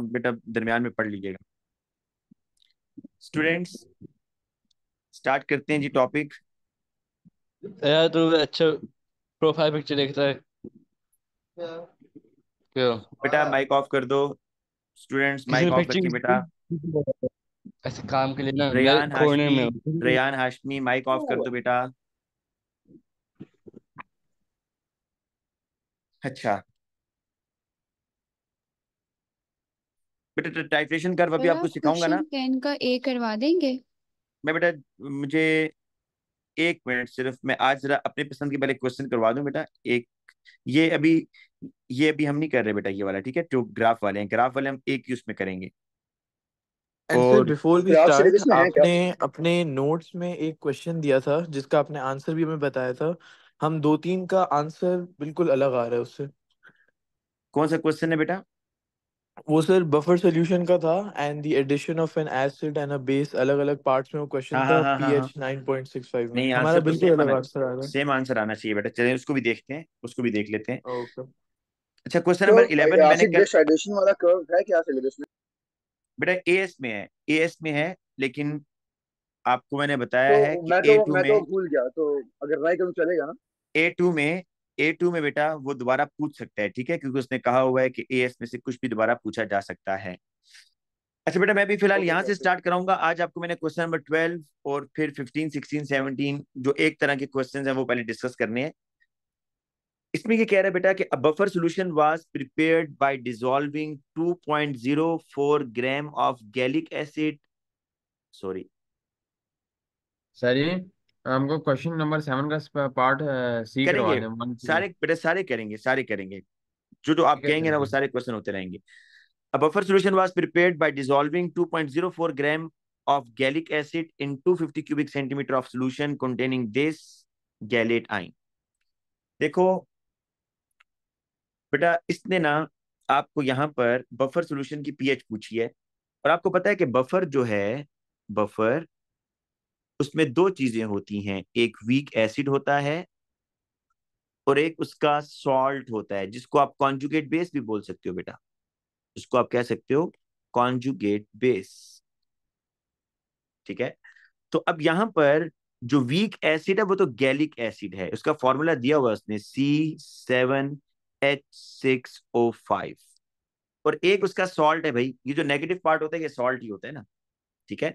बेटा दरमियान में पढ़ लीजिएगा स्टूडेंट्स स्टार्ट करते हैं जी टॉपिक यार तो अच्छा प्रोफाइल पिक्चर देखता है क्यों बेटा माइक ऑफ कर दो स्टूडेंट्स माइक ऑफ रखिए बेटा ऐसे काम के लिए ना रियान हाशमी में रेयान हाशमी माइक ऑफ कर दो बेटा अच्छा बेटा टाइट्रेशन कर्व अभी आपको सिखाऊंगा ना टेन का ए करवा देंगे मैं बेटा मुझे एक मिनट सिर्फ मैं आज जरा अपने पसंद के पहले क्वेश्चन करवा दूं बेटा एक ये अभी ये अभी हम नहीं कर रहे बेटा ये वाला ठीक है टू ग्राफ वाले हैं ग्राफ वाले हम एक ही उसमें करेंगे और बिफोर वी स्टार्ट आपने अपने नोट्स में एक क्वेश्चन दिया था जिसका आपने आंसर भी हमें बताया था हम दो तीन का आंसर बिल्कुल अलग आ रहा है उससे कौन सा क्वेश्चन है बेटा वो सर बफर सॉल्यूशन का था and the addition of an acid and a base अलग अलग पार्ट्स में वो क्वेश्चन हाँ, था पीएच हाँ, 9.65 हाँ, में नहीं हमारा तो बिल्कुल अलग आंसर आ रहा है सेम आंसर आना चाहिए बेटा चलिए उसको भी देखते हैं उसको भी देख लेते हैं ओके अच्छा क्वेश्चन तो नंबर 11 मैंने क्या कर... जस्ट एडिशन वाला कर्व है क्या सिलेबस में बेटा एएस में है एएस में है लेकिन आपको मैंने बताया तो है कि ए2 में मैं तो भूल गया तो अगर राइट करूँ चलेगा ना ए2 में ए टू में बेटा वो दोबारा पूछ सकता है ठीक है क्योंकि उसने कहा हुआ है कि ए एस में से कुछ भी दोबारा पूछा जा सकता है अच्छा बेटा मैं भी फिलहाल यहाँ से स्टार्ट कराऊंगा आज आपको मैंने क्वेश्चन नंबर ट्वेल्व और फिर फिफ्टीन सिक्सटीन सेवनटीन जो एक तरह के क्वेश्चन है वो पहले डिस्कस करने हैं इसमें ये कह रहा है बेटा कि a buffer solution was prepared by dissolving 2.04 gram of gallic acid sorry sir हमको क्वेश्चन नंबर सेवन का पार्ट सी करेंगे सारे बेटा सारे करेंगे सारे करेंगे जो जो आप कहेंगे ना वो सारे क्वेश्चन होते रहेंगे A buffer solution was prepared by dissolving 2.04 gram of gallic acid in 250 cubic centimetre of solution containing this gallate ion देखो बेटा इसने ना आपको यहाँ पर बफर सॉल्यूशन की पीएच पूछी है और आपको पता है कि बफर जो है बफर उसमें दो चीजें होती हैं एक वीक एसिड होता है और एक उसका सॉल्ट होता है जिसको आप कॉन्जुगेट बेस भी बोल सकते हो बेटा उसको आप कह सकते हो कॉन्जुगेट बेस ठीक है तो अब यहां पर जो वीक एसिड है वो तो गैलिक एसिड है उसका फॉर्मूला दिया हुआ उसने C seven H six O five और एक उसका सॉल्ट है भाई ये जो नेगेटिव पार्ट होता है ये सॉल्ट ही होता है ना ठीक है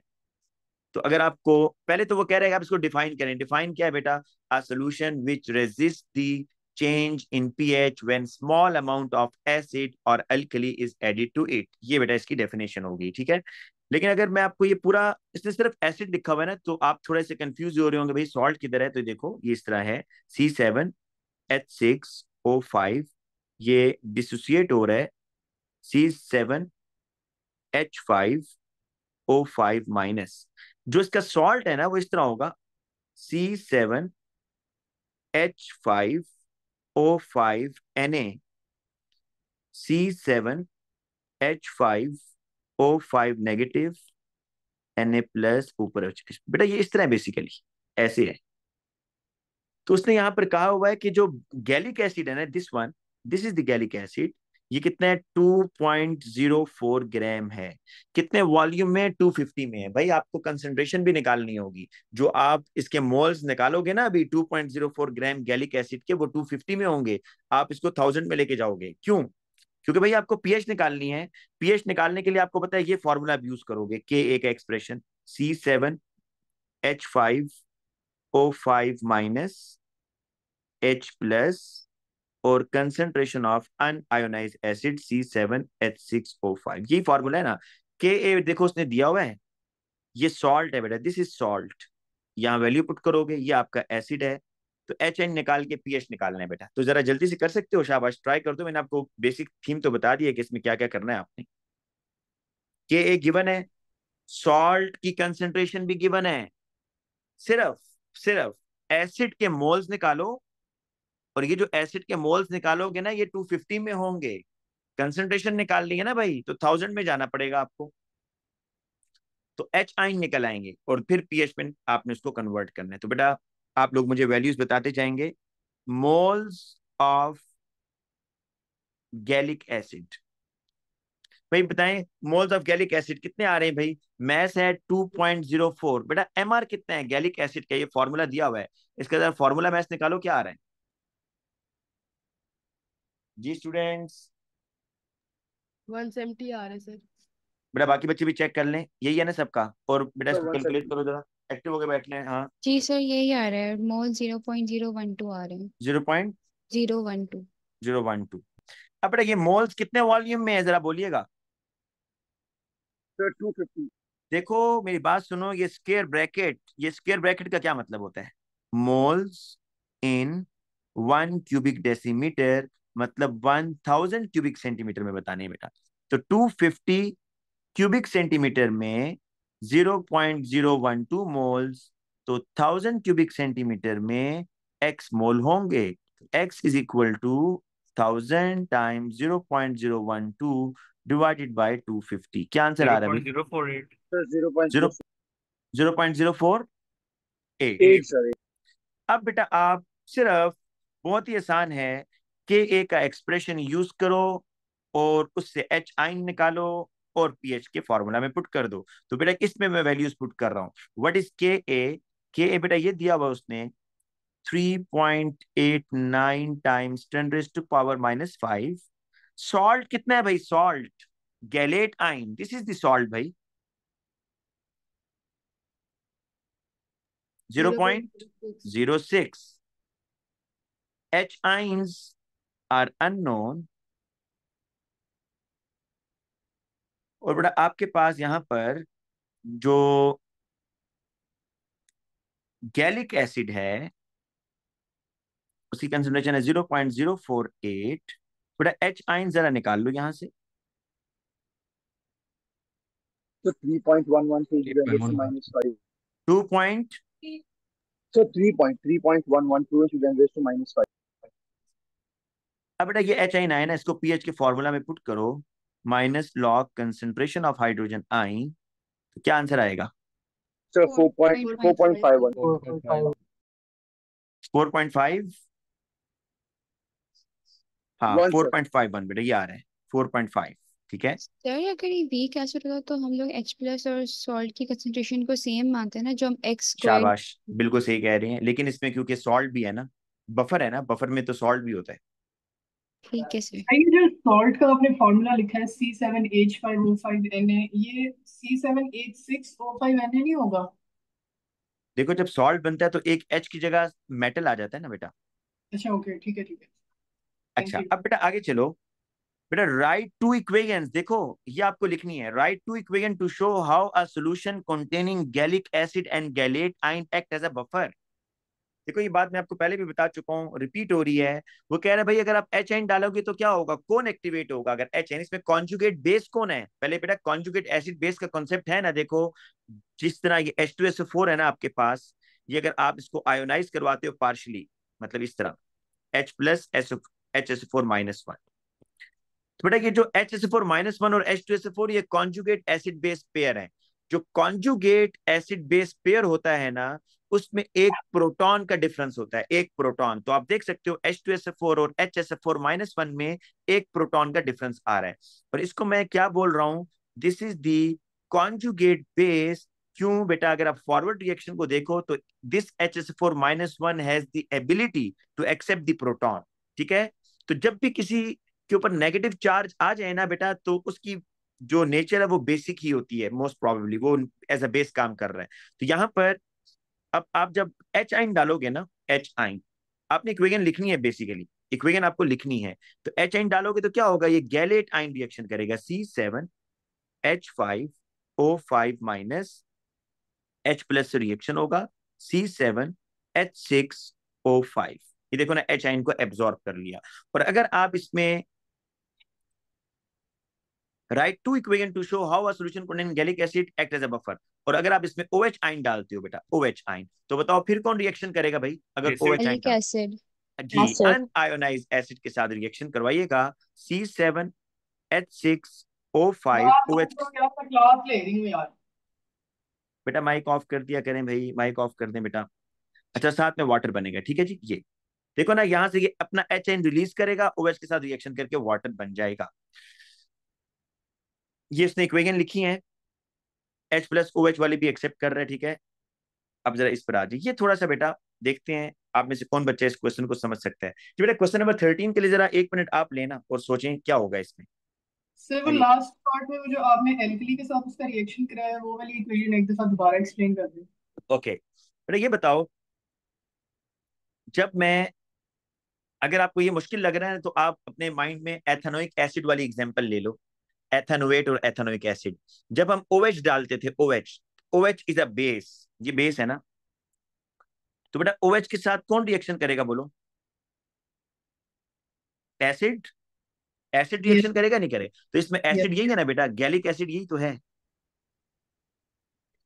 तो अगर आपको पहले तो वो कह रहे हैं आप इसको डिफाइन करें डिफाइन क्या है बेटा a solution which resist the change in pH when small amount of acid और alkali is added to it ये बेटा इसकी डेफिनेशन होगी ठीक है लेकिन अगर मैं आपको ये पूरा इसने सिर्फ एसिड लिखा हुआ है ना तो आप थोड़े से कंफ्यूज हो रहे होंगे भाई सॉल्ट किधर है तो देखो ये इस तरह है C seven H six O five ये डिसोसिएट हो रहा है C seven H five O five minus जो इसका सॉल्ट है ना वो इस तरह होगा C seven H five O five N A C seven H five O five negative N A plus ऊपर बेटा ये इस तरह है बेसिकली ऐसे है तो उसने यहां पर कहा हुआ है कि जो गैलिक एसिड है ना this one this is the gallic acid ये कितने टू पॉइंट ग्राम है कितने वॉल्यूम में 250 में है भाई आपको कंसेंट्रेशन भी निकालनी होगी जो आप इसके मोल्स निकालोगे ना अभी 2.04 ग्राम गैलिक एसिड के वो 250 में होंगे आप इसको थाउजेंड में लेके जाओगे क्यों क्योंकि भाई आपको पीएच निकालनी है पीएच निकालने के लिए आपको पता है ये फॉर्मूला आप यूज करोगे के ए का expression C seven H five O five minus H plus और concentration of unionised acid C seven H six O five यही फॉर्मूला है ना के ए देखो उसने दिया हुआ है ये सॉल्ट है बेटा दिस इज सॉल्ट यहाँ वैल्यू पुट करोगे ये आपका एसिड है तो एच एन निकाल के पी एच निकालना है बेटा तो जरा जल्दी से कर सकते हो शाबाश ट्राई कर दो मैंने आपको बेसिक थीम तो बता दिया कि इसमें क्या क्या करना है आपने के ए गिवन है सॉल्ट की कंसेंट्रेशन भी गिवन है सिर्फ सिर्फ एसिड के मोल्स निकालो और ये जो एसिड के मोल्स निकालोगे ना ये 250 में होंगे कंसेंट्रेशन निकाल लिया ना भाई तो थाउजेंड में जाना पड़ेगा आपको तो एच आइन निकल आएंगे और फिर एच में आपने उसको कन्वर्ट करना है तो बेटा आप लोग मुझे वैल्यूज बताते जाएंगे मोल्स ऑफ गैलिक एसिड भाई बताएं मोल्स ऑफ गैलिक एसिड कितने आ रहे हैं भाई मैस है 2.04 बेटा एमआर कितना है गैलिक एसिड का ये फॉर्मूला दिया हुआ है इसके अंदर फॉर्मूला मैस निकालो क्या आ रहा है जी स्टूडेंट्स 170 आ रहे सर बेटा बाकी बच्चे भी चेक कर लें यही है ना सबका और बेटा इसको कैलकुलेट करो जरा एक्टिव होके बैठ लें हां जी सर यही आ रहा है मोल 0.012 आ रहे हैं 0.012 0.12 अब बेटा ये मोल्स कितने वॉल्यूम में है जरा बोलिएगा सर 250 देखो मेरी बात सुनो ये स्केयर ब्रैकेट ये स्केयर ब्रैकेट का क्या मतलब होता है moles in one cubic decimetre मतलब वन थाउजेंड क्यूबिक सेंटीमीटर में बताने बेटा तो टू फिफ्टी क्यूबिक सेंटीमीटर में zero zero point one two moles तो थाउजेंड क्यूबिक सेंटीमीटर में एक्स मोल होंगे X is equal to thousand time zero point zero one two divided by two fifty क्या answer आ रहा है zero point zero four eight अब बेटा आप सिर्फ बहुत ही आसान है के ए का एक्सप्रेशन यूज करो और उससे एच आइन निकालो और पी एच के फॉर्मूला में पुट कर दो तो बेटा इसमें मैं वैल्यूज पुट कर रहा हूँ वट इज के ए के ए बेटा ये दिया हुआ उसने nine times ten raise to power minus five salt कितना है भाई salt gallate ion this is salt भाई zero point zero six H ions are unknown और बेटा आपके पास यहां पर जो गैलिक एसिड है उसकी कंसेंट्रेशन है zero point zero four eight बेटा एच आइन जरा निकाल लो यहां से तो three point one one two minus five two point three point one one two to minus five अब बेटा ये एच आई नाइन है इसको पीएच के फॉर्मूला में पुट करो minus log concentration of hydrogen आई तो क्या आंसर आएगा लेकिन इसमें क्योंकि सोल्ट भी है ना बफर है ना बफर में तो सोल्ट भी होता है ठीक है सर ये जो सॉल्ट का आपने फॉर्मूला लिखा है C seven H five O five N A ये C seven H six O five N A नहीं होगा देखो जब सॉल्ट बनता है तो एक एच की जगह मेटल आ जाता है ना बेटा अच्छा ओके ठीक है ठीक है अच्छा अब बेटा आगे चलो बेटा राइट टू इक्वेशन देखो ये आपको लिखनी है write to equation to show how a solution containing gallic acid and gallate ion act as a buffer देखो ये बात मैं आपको पहले भी बता चुका हूँ रिपीट हो रही है वो कह रहे हैं भाई अगर आप एच एन डालोगे तो क्या होगा कौन एक्टिवेट होगा अगर एच एन इसमें कॉन्जुगेट बेस कौन है पहले बेटा कॉन्जुगेट एसिड बेस का कॉन्सेप्ट है ना देखो जिस तरह ये एच टू एस फोर है ना आपके पास ये अगर आप इसको आयोनाइज करवाते हो पार्शली मतलब इस तरह H plus S H S four minus one तो बेटा ये जो H S four minus one और एच टू एस फोर ये कॉन्जुगेट एसिड बेस पेयर है जो कॉन्जुगेट एसिड बेस पेयर होता है ना उसमें एक प्रोटॉन का डिफरेंस होता है एक प्रोटॉन तो आप देख सकते हो H two S F four और H S F four minus one में एक प्रोटॉन का डिफरेंस आ रहा है और इसको मैं क्या बोल रहा हूँ this is the conjugate base क्यों बेटा अगर आप फॉरवर्ड रिएक्शन को देखो तो this H S four minus one has the ability to accept the proton ठीक है तो जब भी किसी के ऊपर नेगेटिव चार्ज आ जाए ना बेटा तो उसकी जो नेचर है वो बेसिक ही होती है मोस्ट प्रोबेबली वो एज अ बेस काम कर रहे हैं तो यहाँ पर अब आप जब एच आइन डालोगे ना एच आइन आपने इक्वेशन लिखनी है बेसिकली इक्वेशन आपको लिखनी है तो एच आइन डालोगे तो क्या होगा ये गैलेट आइन रिएक्शन करेगा C seven H five O five minus H plus reaction होगा C seven H six O five ये देखो ना एच आइन को एब्जॉर्ब कर लिया और अगर आप इसमें write to equation to show how a solution containing gallic acid act as a buffer और अगर आप इसमें ओ आइन डालते हो बेटा ओ आइन तो बताओ फिर कौन रिएक्शन करेगा भाई अगर ओएच आइन एसिड जी अनआयोनाइज एसिड के साथ रिएक्शन करवाइएगा C seven H six O five O H बेटा माइक ऑफ कर दिया करें भाई माइक ऑफ कर दें बेटा अच्छा साथ में वाटर बनेगा ठीक है जी ये देखो ना यहाँ से ये अपना एच एन रिलीज करेगा ओएच के साथ रिएक्शन करके वाटर बन जाएगा ये इसने इक्वेशन लिखी है एच प्लस ओ एच वाली भी एक्सेप्ट कर रहे हैं ठीक है अब जरा इस पर आ जाइए थोड़ा सा बेटा देखते हैं आप में से कौन बच्चे इस क्वेश्चन को समझ सकते हैं जी बेटा क्वेश्चन नंबर थर्टीन के लिए जरा एक मिनट आप लेना और सोचें क्या होगा इसमें सर वो लास्ट पार्ट में जो आपने एल्कली के साथ उसका रिएक्शन कराया वो वाली इक्वेशन एक दफा दोबारा एक्सप्लेन कर दें ओके बेटा ये बताओ जब मैं अगर आपको ये मुश्किल लग रहा है तो आप अपने माइंड में एथेनोइक एसिड वाली एग्जांपल ले लो एथनोएट और एथनोइक एसिड जब हम ओएच OH डालते थे OH OH is a base ये बेस है ना तो बेटा ओएच के साथ कौन रिएक्शन करेगा बोलो एसिड एसिड रिएक्शन करेगा नहीं करेगा तो इसमें एसिड यही है ना बेटा गैलिक एसिड यही तो है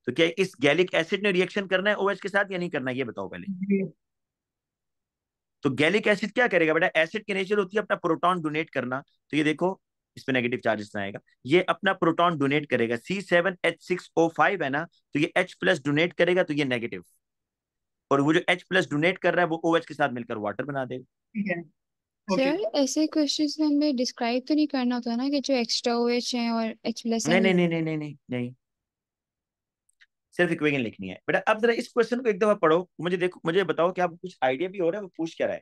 तो क्या इस गैलिक एसिड ने रिएक्शन करना है ओएच के साथ या नहीं करना है ये बताओ पहले तो गैलिक एसिड क्या करेगा बेटा एसिड की नेचर होती है अपना प्रोटॉन डोनेट करना तो ये देखो इस पर नेगेटिव चार्जेस आएगा ये अपना प्रोटॉन डोनेट करेगा C seven H six O five है ना तो ये एच प्लस डोनेट करेगा तो ये नेगेटिव और वो जो एच प्लस डोनेट कर रहा है वो ओ OH के साथ मिलकर वाटर बना देगा सर ऐसे क्वेश्चंस में हमें डिस्क्राइब तो नहीं करना होता ना कि जो एक्स्ट्रा ओएच है और एच प्लस नहीं नहीं नहीं नहीं नहीं नहीं नहीं सिर्फ इक्वेशन लिखनी है बेटा अब जरा इस क्वेश्चन को एक दफा पढ़ो मुझे देखो मुझे बताओ कि आपको कुछ आइडिया भी हो रहा है वो पूछ क्या रहा है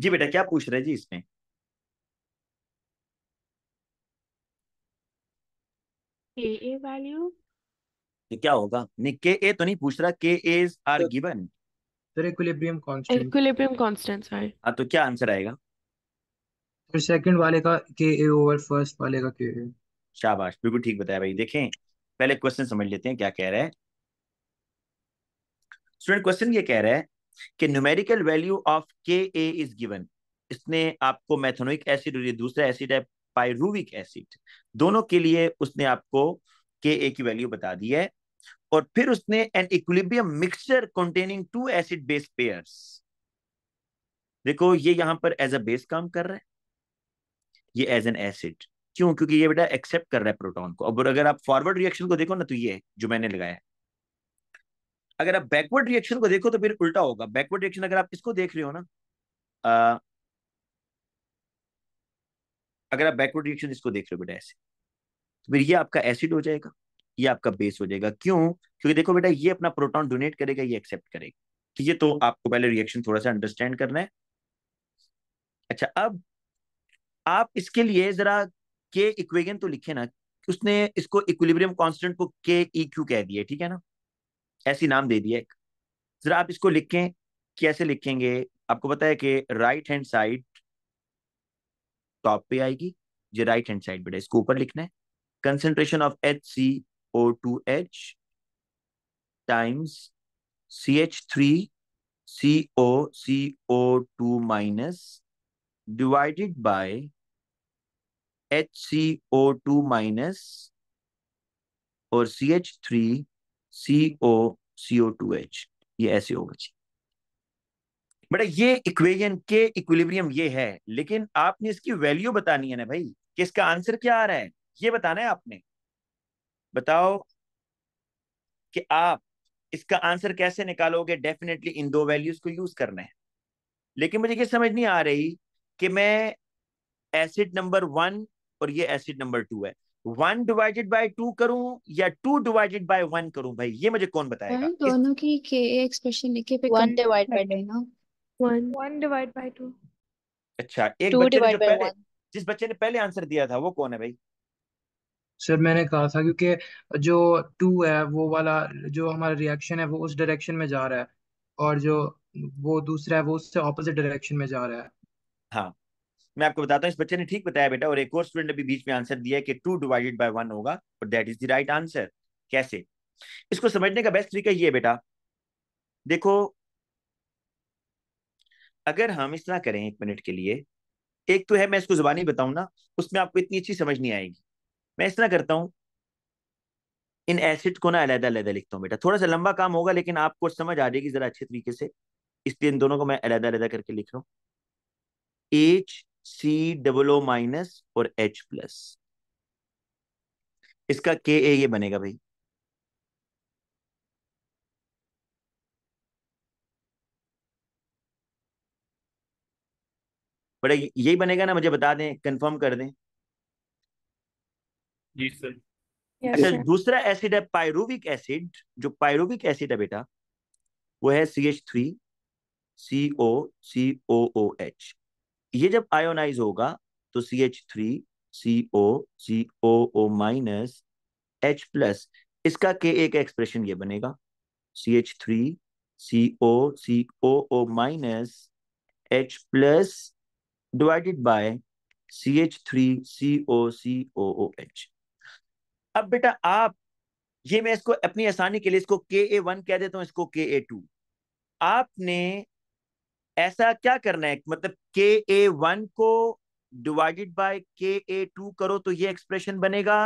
जी बेटा क्या पूछ रहे हैं जी इसमें वैल्यू तो क्या होगा नहीं के ए तो नहीं पूछ रहा के as are given sir equilibrium constant equilibrium constant sorry हाँ तो क्या आंसर आएगा फिर सेकंड वाले का के ए ओवर फर्स्ट वाले का के शाबाश बिल्कुल ठीक बताया भाई देखें पहले क्वेश्चन समझ लेते हैं क्या कह रहा है स्टूडेंट क्वेश्चन ये कह रहा है कि न्यूमेरिकल वैल्यू ऑफ के ए इज गिवन इसने आपको मैथनोइक एसिड और ये दूसरा एसिड है पायरूविक एसिड दोनों के लिए उसने आपको के ए की वैल्यू बता दी है और फिर उसने an equilibrium mixture containing two acid base pairs देखो ये यहां पर एज अ बेस काम कर रहा है ये एज एन एसिड क्यों क्योंकि ये बेटा एक्सेप्ट कर रहा है प्रोटॉन को अब अगर आप फॉरवर्ड रिएक्शन को देखो ना तो ये जो मैंने लगाया अगर आप बैकवर्ड रिएक्शन को देखो तो फिर उल्टा होगा बैकवर्ड रिएक्शन अगर आप किसको देख रहे हो ना अगर आप बैकवर्ड रिएक्शन इसको देख रहे हो बेटा ऐसे तो फिर ये आपका एसिड हो जाएगा ये आपका बेस हो जाएगा क्यों क्योंकि देखो बेटा ये अपना प्रोटॉन डोनेट करेगा ये एक्सेप्ट करेगा ठीक है तो हम्म। आपको पहले रिएक्शन थोड़ा सा अंडरस्टैंड करना है अच्छा अब आप इसके लिए जरा के इक्वेगन तो लिखे ना उसने इसको इक्विलिब्रियम कांस्टेंट को के ई क्यू कह दिया ठीक है ना ऐसी नाम दे दिया एक जरा आप इसको लिखें कैसे लिखेंगे आपको पता है कि राइट हैंड साइड टॉप पे आएगी जो राइट हैंड साइड बेटा इसको ऊपर लिखना है concentration of H C O two H times C H three C O C O two minus divided by H C O two minus और C H three C O C O two H ये ऐसे होगा जी बेटा ये equation के equilibrium ये है लेकिन आपने इसकी वैल्यू बतानी है ना भाई कि इसका आंसर क्या आ रहा है ये बताना है आपने बताओ कि आप इसका आंसर कैसे निकालोगे डेफिनेटली इन दो वैल्यूज को यूज करना है लेकिन मुझे ये समझ नहीं आ रही कि मैं एसिड नंबर वन और ये एसिड नंबर टू है वन डिवाइडेड बाय टू करूं या टू डिवाइडेड बाय वन करूं भाई ये मुझे कौन बताएगा दोनों की के एक्सप्रेशन लिखे पे one divide by two one divide by two अच्छा एक बच्चे ने जो पहले one. जिस बच्चे ने पहले आंसर दिया था वो कौन है भाई सर मैंने कहा था क्योंकि जो टू है वो वाला जो हमारा रिएक्शन है वो उस डायरेक्शन में जा रहा है और जो वो दूसरा है वो उससे ऑपोजिट डायरेक्शन में जा रहा है हाँ मैं आपको बताता हूँ इस बच्चे ने ठीक बताया बेटा और एक और स्टूडेंट अभी बीच में आंसर दिया है कि टू डिवाइडेड बाय वन होगा और that is the right answer कैसे इसको समझने का बेस्ट तरीका ये बेटा देखो अगर हम इस तरह करें एक मिनट के लिए एक तो है मैं इसको जुबानी बताऊं ना उसमें आपको इतनी अच्छी समझ नहीं आएगी मैं इस तरह करता हूँ इन एसिड को ना अलहदा अलहदा लिखता हूँ बेटा थोड़ा सा लंबा काम होगा लेकिन आपको समझ आ जाएगी जरा अच्छे तरीके से इसलिए इन दोनों को मैं अलहदा अलहदा करके लिख रहा हूँ H C double O minus और एच प्लस इसका के ए ये बनेगा भाई बड़ा यही बनेगा ना मुझे बता दें कंफर्म कर दें जी सर अच्छा दूसरा एसिड है पायरुविक एसिड जो पायरुविक एसिड है बेटा वो है C H three C O C O O H ये जब आयोनाइज होगा तो C H three C O C O O minus H plus इसका के एक एक्सप्रेशन ये बनेगा C H three C O C O O minus H plus divided by C H three C O C O O H अब बेटा आप ये मैं इसको अपनी आसानी के लिए इसको के ए वन कह देता हूँ इसको के ए टू आपने ऐसा क्या करना है मतलब के ए वन को divided by K A to करो तो ये एक्सप्रेशन बनेगा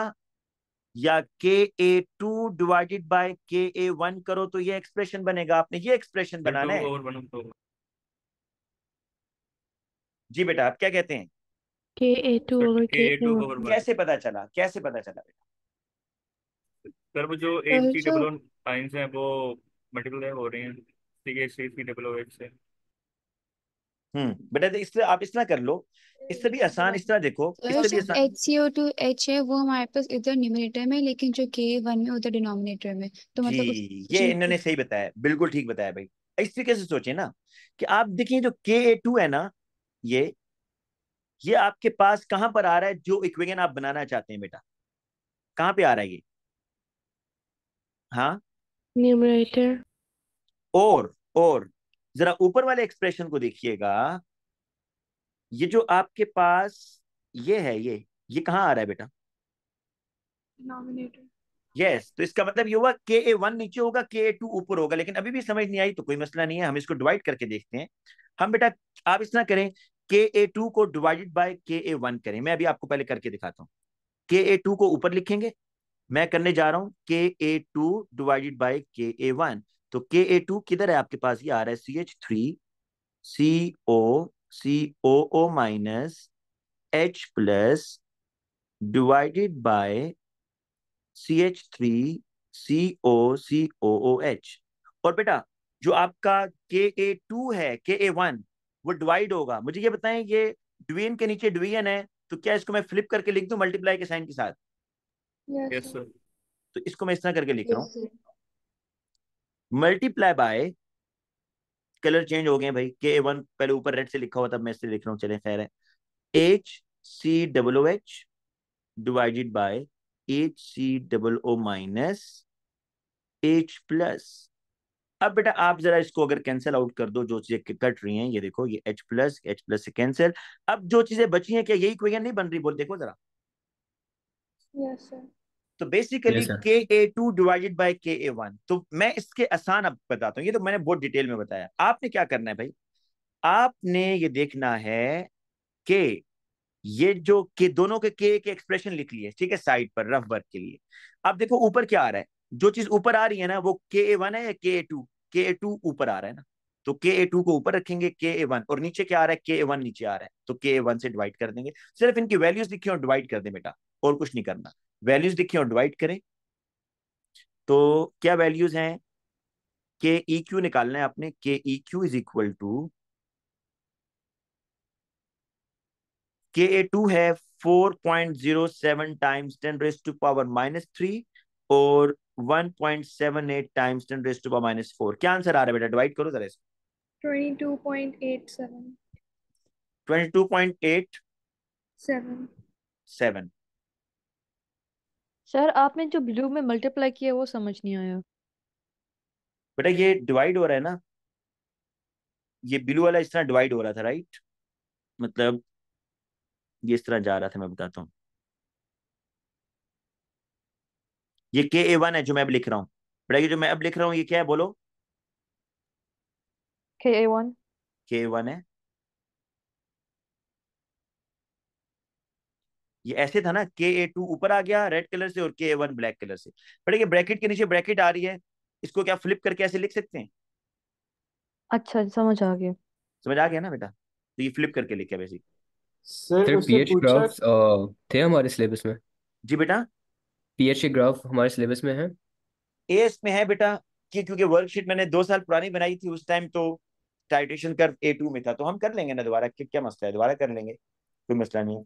या के A two divided by K A one करो तो ये एक्सप्रेशन बनेगा आपने ये एक्सप्रेशन बनाना है जी बेटा आप क्या कहते हैं K A two over K two over कैसे पता चला कैसे पता चला बेटा सर वो जो एच टी डबल साइंस है वो मल्टीप्लाई हो रहे हैं C H T double O H से हम्म, बेटा तो इस तरह आप इस तरह कर लो इस तरह भी आसान इस तरह देखो तो इस तरह भी आसान H C O two H है वो हमारे पास इधर न्यूमिनेटर में लेकिन जो के वन में उधर डिनोमिनेटर में तो मतलब ये इन्होंने सही बताया बिल्कुल ठीक बताया भाई इस तरीके से सोचे ना कि आप देखिए जो के ए टू है ना ये ये आपके पास कहाँ पर आ रहा है जो इक्वेशन आप बनाना चाहते हैं बेटा कहाँ पे आ रहा है ये हाँ न्यूमिनेटर और और जरा ऊपर वाले एक्सप्रेशन को देखिएगा ये जो आपके पास ये है ये ये कहाँ आ रहा है बेटा यस yes, तो इसका मतलब ये होगा के ए वन नीचे होगा के ए टू ऊपर होगा लेकिन अभी भी समझ नहीं आई तो कोई मसला नहीं है हम इसको डिवाइड करके देखते हैं हम बेटा आप इस तरह करें के ए टू को divided by K A one करें मैं अभी आपको पहले करके दिखाता हूँ के ए टू को ऊपर लिखेंगे मैं करने जा रहा हूँ के ए टू डिवाइडेड बाई के ए वन तो के ए टू किधर है आपके पास ये आ रहा है C H three C O C O O minus H plus divided by C H three C O C O O H और बेटा जो आपका के ए टू है के ए वन वो डिवाइड होगा मुझे ये बताएं ये डिवीजन के नीचे डिवीजन है तो क्या इसको मैं फ्लिप करके लिख दूं मल्टीप्लाई के साइन के साथ yes, sir. तो इसको मैं इस तरह करके लिख रहा हूँ मल्टीप्लाई बाय कलर चेंज हो गए भाई के वन पहले ऊपर रेड से लिखा हुआ था मैं इससे लिख रहा हूँ चले खैर है H C double H divided by H C double O minus H plus अब बेटा आप जरा इसको अगर कैंसिल आउट कर दो जो चीजें कट रही हैं ये देखो ये H प्लस एच प्लस से कैंसिल अब जो चीजें बची हैं क्या यही क्वेश्चन नहीं बन रही बोल देखो जरा यस सर तो बेसिकली के ए टू डिवाइडेड बाई के ए वन तो मैं इसके आसान अब बताता हूँ ये तो मैंने बहुत डिटेल में बताया आपने क्या करना है भाई आपने ये देखना है के ये जो के दोनों के के के एक्सप्रेशन लिख लिए ठीक है साइड पर रफ वर्क के लिए अब देखो ऊपर क्या आ रहा है जो चीज ऊपर आ रही है ना वो के ए वन है या के A to K A to ऊपर आ रहा है ना तो के ए टू को ऊपर रखेंगे के ए वन और नीचे क्या आ रहा है के ए वन नीचे आ रहा है तो के ए वन से डिवाइड कर देंगे सिर्फ इनकी वैल्यूज लिखी और डिवाइड कर दें बेटा और कुछ नहीं करना वैल्यूज देखिए और डिवाइड करें तो क्या वैल्यूज हैं के ई क्यू निकालना है आपने K E Q is equal to K A two है four point zero seven times ten raise to power minus three और one point seven eight times ten raise to power minus four क्या answer आ रहा है बेटा divide करो जरा इसको twenty twenty two two point point eight eight seven seven seven sir आपने जो ब्लू में मल्टीप्लाई किया वो समझ नहीं आया बेटा ये डिवाइड हो रहा है ना ये ब्लू वाला इस तरह डिवाइड हो रहा था राइट मतलब ये इस तरह जा रहा था मैं बताता हूँ ये के ए वन है जो मैं अब लिख रहा हूँ बेटा ये जो मैं अब लिख रहा हूँ ये क्या है बोलो के A one K A one है ये ऐसे था ना के ए टू ऊपर आ गया रेड कलर से और K A one black colour से बट ये ब्रैकेट के नीचे ब्रैकेट आ रही है इसको क्या फ्लिप करके ऐसे लिख सकते हैं अच्छा समझ आ गया समझ आ गया ना बेटा तो ये फ्लिप करके लिखे वैसे सर पीएच ग्राफ थे हमारे सिलेबस में जी बेटा पीएच ग्राफ हमारे सिलेबस में है ए इसमें है बेटा कि क्योंकि वर्कशीट मैंने दो साल पुरानी बनाई थी उस टाइम तो टाइटेशन कर ए टू में था तो हम कर लेंगे ना दोबारा क्या मसला है दोबारा कर लेंगे कोई मसला नहीं है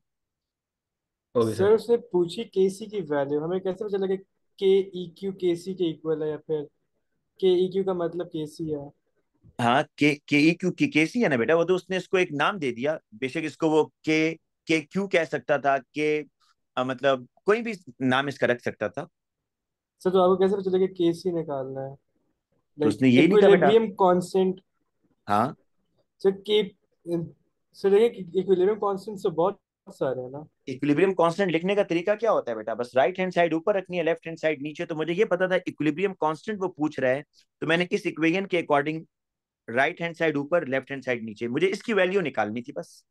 ओके सर से पूछी केसी की वैल्यू हमें कैसे पता चला e के ई क्यू के सी के इक्वल है या फिर के ई क्यू का मतलब के सी है हाँ के के ई क्यू की के सी है ना बेटा वो तो उसने इसको एक नाम दे दिया बेशक इसको वो के के क्यू कह सकता था के आ, मतलब कोई भी नाम इसका रख सकता था सर तो आपको कैसे पता चला कि के सी निकालना है तो उसने ये नहीं लिखा बेटा कांस्टेंट हाँ सर के सर देखिए इक्विलिब्रियम कांस्टेंट से बहुत सारे ना इक्विलिब्रियम कांस्टेंट लिखने का तरीका क्या होता है बेटा बस राइट हैंड साइड ऊपर रखनी है लेफ्ट हैंड साइड नीचे तो मुझे ये पता था इक्विलिब्रियम कांस्टेंट वो पूछ रहा है तो मैंने इस इक्वेशन के अकॉर्डिंग राइट हैंड साइड ऊपर लेफ्ट हैंड साइड नीचे मुझे इसकी वैल्यू निकालनी थी बस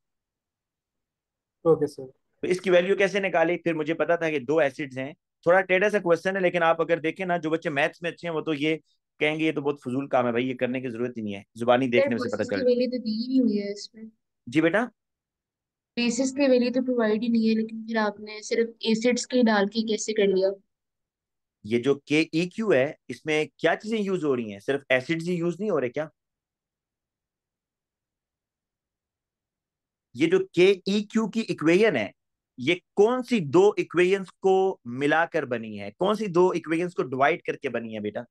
ओके सर तो इसकी वैल्यू कैसे निकाली फिर मुझे पता था कि दो एसिड्स हैं थोड़ा टेढ़ा सा क्वेश्चन है लेकिन आप अगर देखें ना जो बच्चे मैथ्स में अच्छे हैं वो तो ये कहेंगे ये तो बहुत फजूल काम है भाई ये करने की जरूरत ही नहीं है जुबानी देखने से पता चल तो जी बेटा बेसिस के वैल्यू तो प्रोवाइड ही नहीं है लेकिन फिर आपने सिर्फ एसिड्स के डाल के कैसे कर लिया ये जो के ई क्यू है इसमें क्या चीजें यूज हो रही हैं सिर्फ एसिड्स ही यूज नहीं हो रहे क्या ये जो के ई क्यू की इक्वेशन है ये कौन सी दो इक्वेशंस को मिलाकर बनी है कौन सी दो इक्वेशंस को डिवाइड करके बनी है बेटा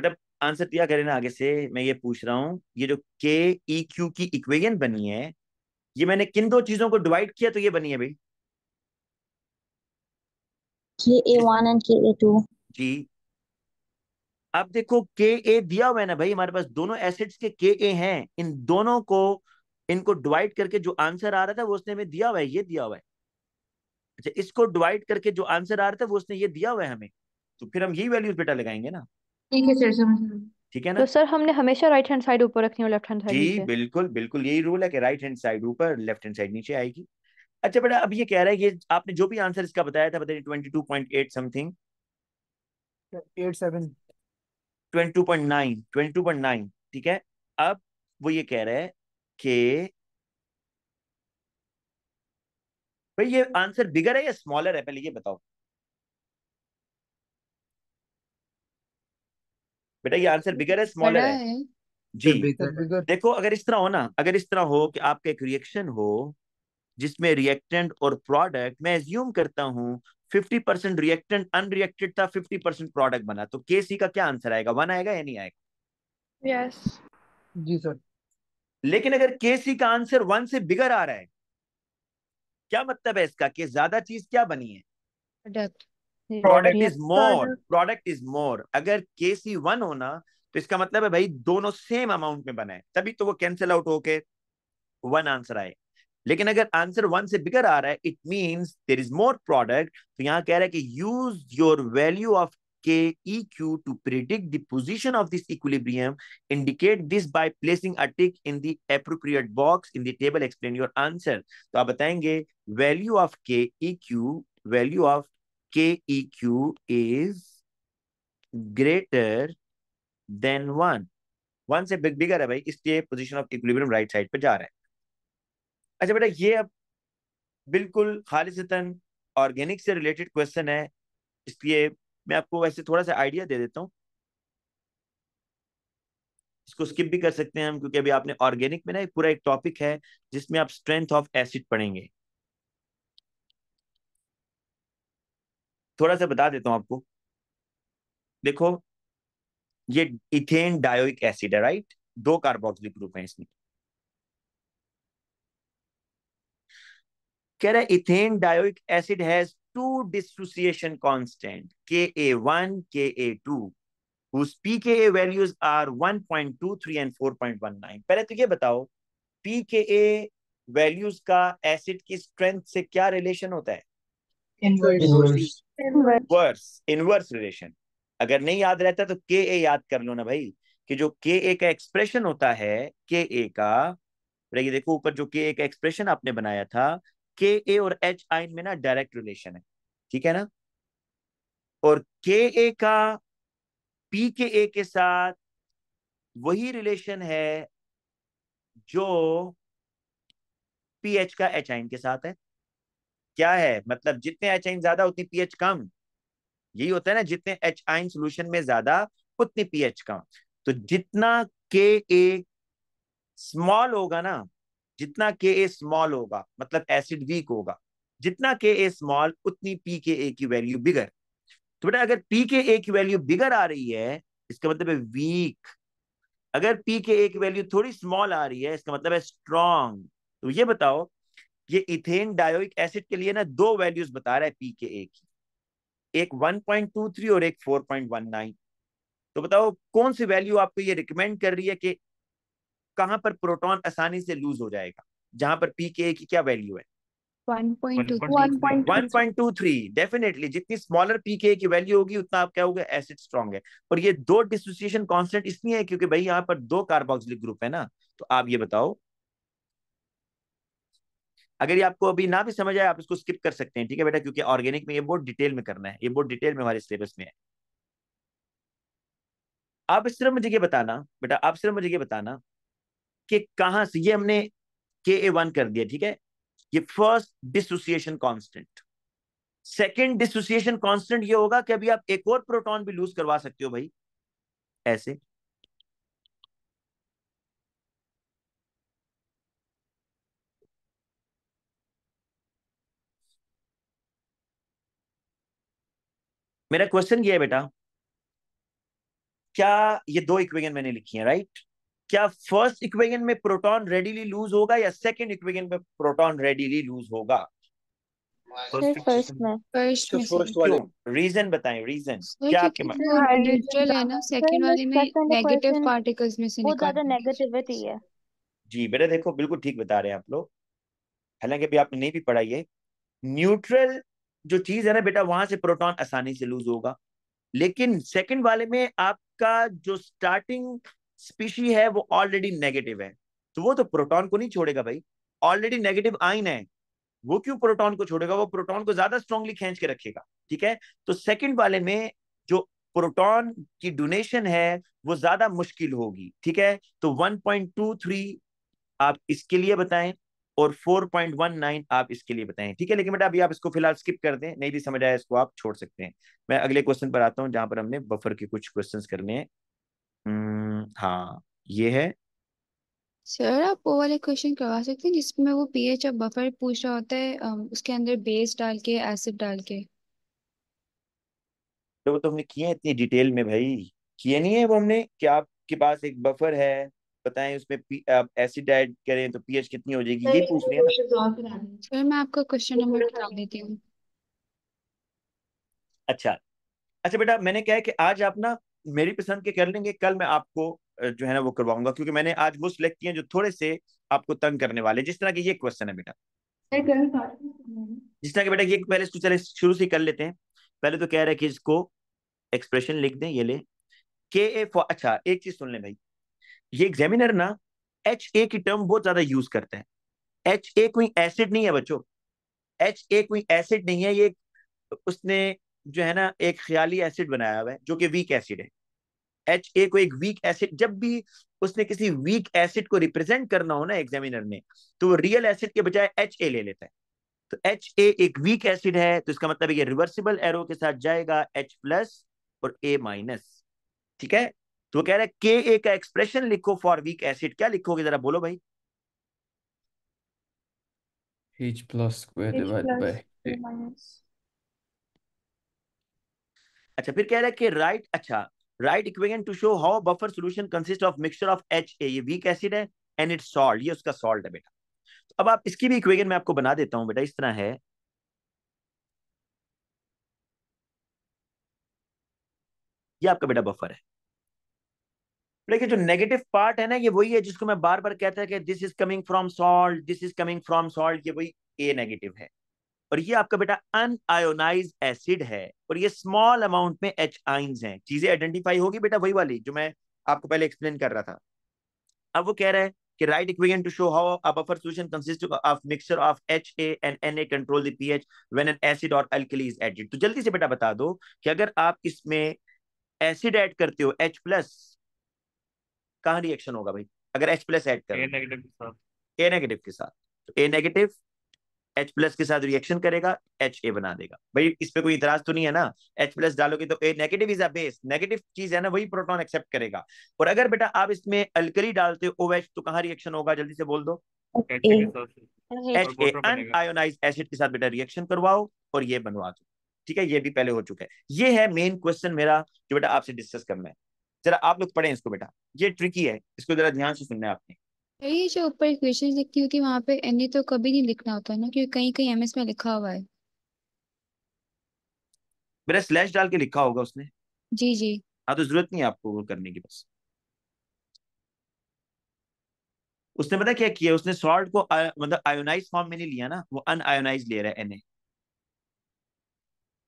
बेटा आंसर दिया करें ना आगे से मैं ये पूछ रहा हूँ ये जो के ई क्यू की इक्वेशन बनी है ये मैंने किन दो चीजों को डिवाइड किया तो ये बनी है भाई जी अब देखो के ए दिया हुआ है ना भाई हमारे पास दोनों एसिड्स के के ए हैं इन दोनों को इनको डिवाइड करके जो आंसर आ रहा था वो उसने हमें दिया हुआ है ये दिया हुआ है अच्छा इसको डिवाइड करके जो आंसर आ रहा था वो उसने ये दिया हुआ है हमें तो फिर हम यही वैल्यूज बेटा लगाएंगे ना ठीक है सर समझ ठीक है ना तो सर हमने हमेशा राइट हैंड साइड ऊपर रखनी और लेफ्ट हैंड साइड जी नीचे बिल्कुल बिल्कुल यही रूल है कि राइट हैंड साइड ऊपर लेफ्ट हैंड साइड नीचे आएगी अच्छा बेटा अब ये कह रहा है ये आपने जो भी आंसर इसका बताया था बताइए twenty two point eight something eight seven twenty two point nine twenty two point nine ठीक है अब वो ये कह रहा है कि भाई ये आंसर बिगर है या स्मॉलर है पहले ये बताओ बेटा ये आंसर बिगर है स्मॉलर है, जी बिगर। देखो अगर इस तरह हो ना अगर इस तरह हो कि आपका एक रिएक्शन हो जिसमें रिएक्टेंट और प्रोडक्ट मैं एज्यूम करता हूँ 50 परसेंट रिएक्टेंट अनरिएक्टेड था 50 परसेंट प्रोडक्ट बना तो के सी का क्या आंसर आएगा वन आएगा या नहीं आएगा यस yes. जी सर लेकिन अगर के सी का आंसर वन से बिगर आ रहा है क्या मतलब है इसका कि ज्यादा चीज क्या बनी है product product is more product is more अगर के सी वन होना तो इसका मतलब है भाई दोनों सेम अमाउंट में बनाए तभी तो वो कैंसिल आउट होके वन आंसर आए लेकिन अगर आंसर वन से बिगर आ रहा है it means there is more product तो यहाँ कह रहा है कि use your value of K E Q to predict position position of this equilibrium indicate this by placing a tick in the appropriate box in the table explain your answer तो आप बताएंगे value of K E Q value of KEQ is greater than one one से big bigger है भाई इसलिए position of equilibrium right side पे जा रहा है अच्छा बेटा ये अब बिल्कुल खालिशतन ऑर्गेनिक से रिलेटेड क्वेश्चन है इसलिए मैं आपको वैसे थोड़ा सा आइडिया दे देता हूँ इसको स्किप भी कर सकते हैं हम क्योंकि अभी आपने ऑर्गेनिक में ना एक पूरा एक टॉपिक है जिसमें आप स्ट्रेंथ ऑफ एसिड पढ़ेंगे थोड़ा सा बता देता हूं आपको देखो ये इथेन डायोइक एसिड है राइट दो कार्बोक्सिलिक ग्रुप है इसमें कह रहे ethane dioic acid has two dissociation constant K A one K A two two three and four point one nine पहले तो ये बताओ पी के ए वैल्यूज का एसिड की स्ट्रेंथ से क्या रिलेशन होता है इनवर्स इनवर्स रिलेशन अगर नहीं याद रहता तो के ए याद कर लो ना भाई कि जो के ए का एक्सप्रेशन होता है के ए का रही देखो ऊपर जो के ए का एक्सप्रेशन आपने बनाया था के ए और एच आइन में ना डायरेक्ट रिलेशन है ठीक है ना और के ए का पी के ए के साथ वही रिलेशन है जो पी एच का एच आइन के साथ है क्या है मतलब जितने एच आइन ज्यादा उतनी पीएच कम यही होता है ना जितने एच आइन सोल्यूशन में ज्यादा उतनी पीएच कम तो जितना के ए स्मॉल होगा ना जितना के ए स्मॉल होगा मतलब एसिड वीक होगा जितना के ए स्मॉल उतनी पी के ए की वैल्यू बिगर तो बेटा अगर पी के ए की वैल्यू बिगर आ रही है इसका मतलब है वीक अगर पी के ए की वैल्यू थोड़ी स्मॉल आ रही है इसका मतलब है स्ट्रॉन्ग तो ये बताओ ये इथेन डायोइक एसिड के लिए ना दो वैल्यूज बता रहा है पी के ए की एक 1.23 और एक 4.19 तो बताओ कौन सी वैल्यू आपको ये रिकमेंड कर रही है कि कहां पर प्रोटॉन आसानी से लूज हो जाएगा जहां पर पी के ए की क्या वैल्यू है 1.23 डेफिनेटली जितनी स्मॉलर पी पीके की वैल्यू होगी उतना आप क्या होगा एसिड स्ट्रॉन्ग है और ये दो डिसोसिएशन कांस्टेंट इसलिए है क्योंकि भाई यहाँ पर दो कार्बोक्सिलिक ग्रुप है ना तो आप ये बताओ अगर ये आपको अभी ना भी समझ आए आप इसको स्किप कर सकते हैं ठीक है बेटा क्योंकि ऑर्गेनिक में ये बहुत डिटेल में करना है ये बहुत डिटेल में हमारे सिलेबस में है आप सिर्फ मुझे ये बताना बेटा आप सिर्फ मुझे ये बताना कि कहां से ये हमने के ए वन कर दिया ठीक है ये first dissociation constant second dissociation constant ये होगा कि अभी आप एक और प्रोटॉन भी लूज करवा सकते हो भाई ऐसे मेरा क्वेश्चन ये है बेटा क्या ये दो इक्वेशन मैंने लिखी है राइट क्या फर्स्ट इक्वेशन में प्रोटॉन रेडीली लूज होगा या सेकंड इक्वेशन में प्रोटॉन रेडीली लूज होगा रीजन बताएं रीजन क्या है में में जी बेटा देखो बिल्कुल ठीक बता रहे हैं आप लोग हालांकि अभी आपने नहीं भी पढ़ाई ये न्यूट्रल जो चीज है ना बेटा वहां से प्रोटॉन आसानी से लूज होगा लेकिन सेकंड वाले में आपका जो स्टार्टिंग स्पीशी है वो ऑलरेडी नेगेटिव है तो वो तो प्रोटॉन को नहीं छोड़ेगा भाई ऑलरेडी नेगेटिव आइन है वो क्यों प्रोटॉन को छोड़ेगा वो प्रोटॉन को ज्यादा स्ट्रांगली खींच के रखेगा ठीक है तो सेकंड वाले में जो प्रोटॉन की डोनेशन है वो ज्यादा मुश्किल होगी ठीक है तो 1.23 आप इसके लिए बताएं और 4.19 आप इसके लिए बताएं ठीक है लेकिन बेटा अभी आप इसको फिलहाल स्किप कर दें नहीं भी समझ आया इसको आप छोड़ सकते हैं मैं अगले क्वेश्चन पर आता हूं जहां पर हमने बफर के कुछ क्वेश्चंस करने हैं हम्म, हाँ ये है सर आप वो वाले क्वेश्चन करवा सकते हैं जिसमें वो पीएच और बफर पूछ रहा होता है उसके अंदर बेस डाल के एसिड डाल के तो वो तो हमने किए इतनी डिटेल में भाई किए नहीं है वो हमने कि आपके पास एक बफर है बताएं उसमें एसिड ऐड करें तो पीएच कितनी हो जाएगी ये पूछ रहे हैं सर मैं आपको क्वेश्चन नंबर बता देती हूँ अच्छा अच्छा बेटा मैंने क्या है कि आज आप ना मेरी पसंद के कर लेंगे कल मैं आपको जो है ना वो करवाऊंगा क्योंकि मैंने आज वो सिलेक्ट किए जो थोड़े से आपको तंग करने वाले जिस तरह के ये क्वेश्चन है बेटा जिस तरह के बेटा ये पहले इसको चले शुरू से कर लेते हैं पहले तो कह रहे हैं कि इसको एक्सप्रेशन लिख दें ये ले के ए फॉर अच्छा एक चीज सुन ले भाई ये एग्जामिनर ना एच ए की टर्म बहुत ज्यादा यूज करते हैं एच ए कोई एसिड नहीं है बच्चों एच ए कोई एसिड नहीं है ये उसने जो है ना एक ख्याली एसिड बनाया हुआ है जो कि वीक एसिड है एच ए को एक वीक एसिड जब भी उसने किसी वीक एसिड को रिप्रेजेंट करना हो ना एग्जामिनर ने तो वो रियल एसिड के बजाय एच ए ले लेता है तो एच ए एक वीक एसिड है तो इसका मतलब ये रिवर्सिबल एरो के साथ जाएगा एच प्लस और ए माइनस ठीक है तो वो कह रहा है के ए का एक्सप्रेशन लिखो फॉर वीक एसिड क्या लिखोगे जरा बोलो भाई H plus square अच्छा फिर कह रहा है कि राइट अच्छा right equation to show how buffer solution consist of mixture of H A ये वीक एसिड है एंड इट्स सॉल्ट ये उसका सॉल्ट है बेटा तो अब आप इसकी भी इक्वेशन मैं आपको बना देता हूं बेटा इस तरह है ये आपका बेटा बफर है लेकिन जो नेगेटिव पार्ट है ना ये वही है जिसको मैं बार बार कहता है कि this is coming from salt this is coming from salt ये वही ए नेगेटिव है और ये आपका बेटा अन आयोनाइज एसिड है और ये स्मॉल अमाउंट में एच आइंस हैं चीजें आइडेंटिफाई होगी बेटा वही वाली जो मैं आपको पहले एक्सप्लेन कर रहा था अब वो कह रहा है कि right equation to show how a buffer solution consist of mixture of H A and N A control the pH when an acid और अल्कली इज एडेड तो जल्दी से बेटा बता दो कि अगर आप इसमें एसिड ऐड करते हो एच प्लस कहाँ रिएक्शन होगा भाई अगर एच प्लस एड करें ए नेगेटिव के साथ तो ए नेगेटिव H प्लस के साथ रिएक्शन करेगा H A बना देगा भाई इस पे कोई इतराज तो नहीं है ना H प्लस डालोगे तो A negative is a base negative चीज है ना वही प्रोटॉन एक्सेप्ट करेगा और अगर बेटा आप इसमें अल्कली डालते हो OH तो कहाँ रिएक्शन होगा जल्दी से बोल दो एच ए अनआयोनाइज एसिड के साथ बेटा रिएक्शन करवाओ और ये बनवा दो ठीक है ये भी पहले हो चुका है ये है मेन क्वेश्चन मेरा जो बेटा आपसे डिस्कस करना है जरा आप लोग पढ़े इसको बेटा ये ट्रिकी है इसको जरा ध्यान से सुनना है आपने ये जो ऊपर इक्वेशन लिखी होगी वहां पे एन तो कभी नहीं लिखना होता है ना क्योंकि कहीं कहीं एमएस में लिखा हुआ है मेरा स्लैश डाल के लिखा होगा उसने जी जी हाँ तो जरूरत नहीं है आपको वो करने की बस उसने पता क्या किया उसने सॉल्ट को आ, मतलब आयोनाइज फॉर्म में नहीं लिया ना वो अन आयोनाइज ले रहा है एन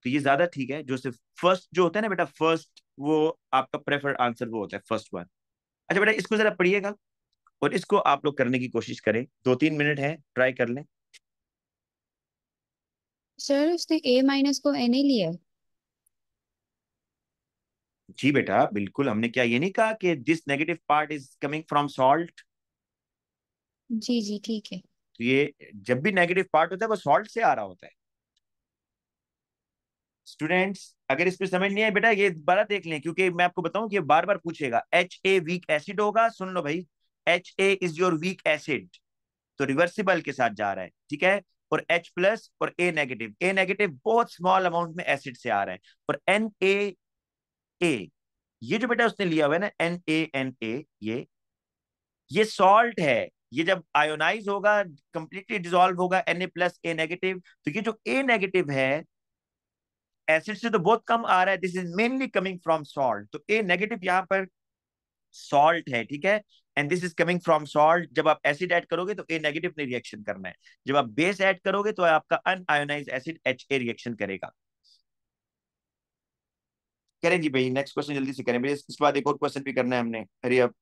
तो ये ज्यादा ठीक है जो सिर्फ फर्स्ट जो होता है ना बेटा फर्स्ट वो आपका प्रेफर्ड आंसर वो होता है फर्स्ट वन अच्छा बेटा इसको जरा पढ़िएगा और इसको आप लोग करने की कोशिश करें दो तीन मिनट है ट्राई कर लें सर उसने ए माइनस को एन ए लिया जी बेटा बिल्कुल हमने क्या ये नहीं कहा कि this negative part is coming from salt जी जी ठीक है तो ये जब भी नेगेटिव पार्ट होता है वो सॉल्ट से आ रहा होता है स्टूडेंट्स अगर इस इसमें समझ नहीं आए बेटा ये दोबारा देख लें क्योंकि मैं आपको बताऊं कि बार बार पूछेगा एच ए वीक एसिड होगा सुन लो भाई H A is your weak acid तो रिवर्सिबल के साथ जा रहा है ठीक है और H प्लस और A नेगेटिव A नेगेटिव बहुत स्मॉल अमाउंट में एसिड से आ रहा है और एन ए ए ये जो बेटा उसने लिया हुआ है ना एन ए एन ए ये ये सॉल्ट है ये जब आयोनाइज होगा कंप्लीटली डिजोल्व होगा N A plus A negative तो ये जो ए नेगेटिव है एसिड से तो बहुत कम आ रहा है this is mainly coming from salt तो ए नेगेटिव यहाँ पर सॉल्ट है ठीक है and this is coming from salt जब आप एसिड ऐड करोगे तो ए नेगेटिव ने रिएक्शन करना है जब आप बेस ऐड करोगे तो आपका unionized acid H A reaction करेगा करें जी भाई नेक्स्ट क्वेश्चन जल्दी से करें भाई इसके बाद एक और क्वेश्चन भी करना है हमने अरे अब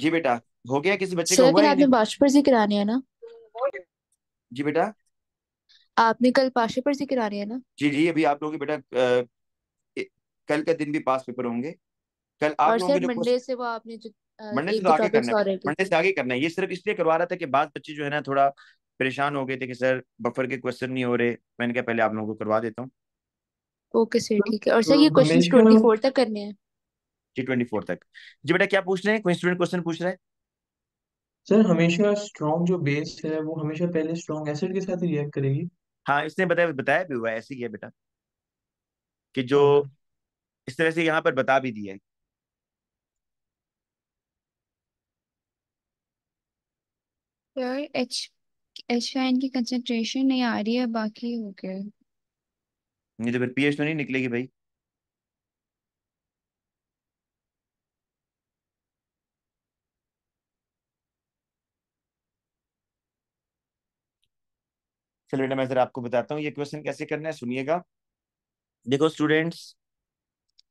जी बेटा हो गया किसी बच्चे का सर हुआ फिर आपने हिंदी पाशे पर जी करानी है ना जी बेटा आपने कल पाशे पर जी करानी है ना जी जी अभी आप लोग बेटा कल का दिन भी पास पेपर होंगे कल आप और लोगों के जो मंडे से वो आपने जो अ, मंडे से तो दो आगे टॉपिक्स करना है और रह मंडे से आगे करना है ये सिर्फ इसलिए करवा रहा था कि बाद बच्चे जो है ना थोड़ा परेशान हो गए थे कि सर बफर के क्वेश्चन नहीं हो रहे मैंने कहा पहले आप लोगों को करवा देता हूँ ओके सर तो ठीक है और सर तो ये क्वेश्चन ट्वेंटी फोर तक करने हैं टी ट्वेंटी फोर तक जी बेटा क्या पूछ रहे हैं कोई स्टूडेंट क्वेश्चन पूछ रहे हैं सर हमेशा स्ट्रॉन्ग जो बेस है वो हमेशा पहले स्ट्रॉन्ग एसिड के साथ ही रिएक्ट करेगी हाँ इसने बताया बताया भी हुआ ऐसे ही है बेटा कि जो हाँ। इस तरह से यहाँ पर बता भी दिया है सर एच एच आयन की कंसंट्रेशन नहीं आ रही है बाकी हो गया नहीं तो फिर पीएच तो नहीं निकलेगी भाई चलो बेटा मैं जरा आपको बताता हूँ ये क्वेश्चन कैसे करना है सुनिएगा देखो स्टूडेंट्स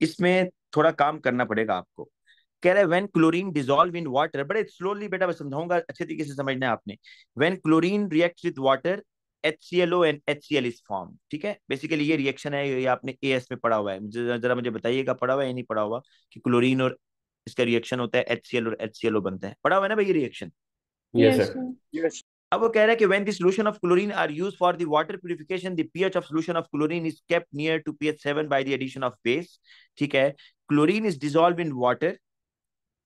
इसमें थोड़ा काम करना पड़ेगा आपको कह रहे when chlorine dissolve in water बड़े स्लोली बेटा मैं समझाऊंगा अच्छे तरीके से समझना है आपने when chlorine react with water H C L HClO and L is form ठीक है बेसिकली ये रिएक्शन है ये आपने ए एस में पढ़ा हुआ है जरा मुझे, बताइएगा पढ़ा हुआ है नहीं पढ़ा हुआ कि क्लोरीन और इसका रिएक्शन होता है एच सी एल और एच सी एल ओ बनता है पढ़ा हुआ है ना भाई ये रिएक्शन यस सर अब वो कह रहा है कि when the solution of chlorine are used for the water purification the pH of solution of chlorine is kept near to pH 7 by the addition of base ठीक है chlorine is dissolve in water